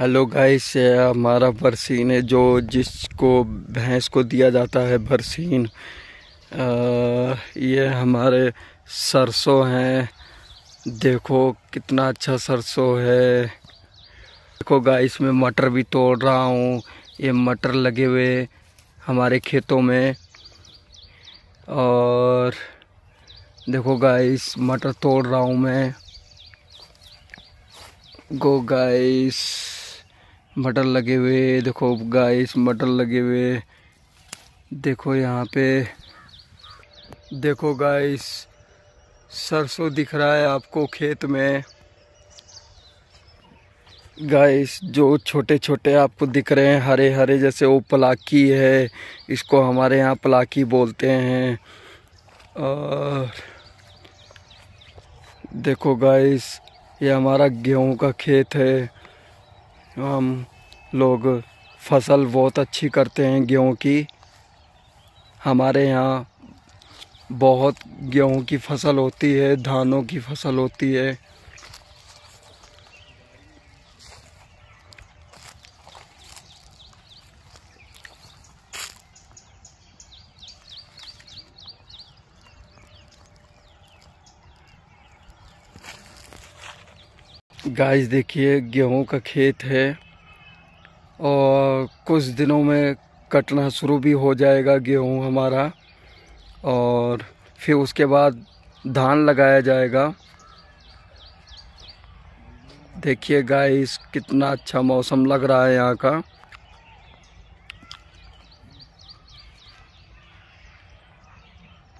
hello guys हमारा बरसीन है जो जिसको भैंस को दिया जाता है बरसीन ये हमारे सरसों हैं देखो कितना अच्छा सरसों है देखो गाइस मैं मटर भी तोड़ रहा हूँ ये मटर लगे हुए हमारे खेतों में और देखो गाइस मटर तोड़ रहा हूँ मैं गो गाइस मटर लगे हुए देखो गाइस मटर लगे हुए देखो यहाँ पे देखो गाइस सरसों दिख रहा है आपको खेत में गाइस जो छोटे छोटे आपको दिख रहे हैं हरे हरे जैसे वो पलाकी है इसको हमारे यहाँ पलाकी बोलते हैं और देखो गाइस ये हमारा गेहूं का खेत है हम लोग फसल बहुत अच्छी करते हैं गेहूं की हमारे यहाँ बहुत गेहूं की फसल होती है धानों की फसल होती है गाइस देखिए गेहूं का खेत है और कुछ दिनों में कटना शुरू भी हो जाएगा गेहूं हमारा और फिर उसके बाद धान लगाया जाएगा देखिए गाइस कितना अच्छा मौसम लग रहा है यहाँ का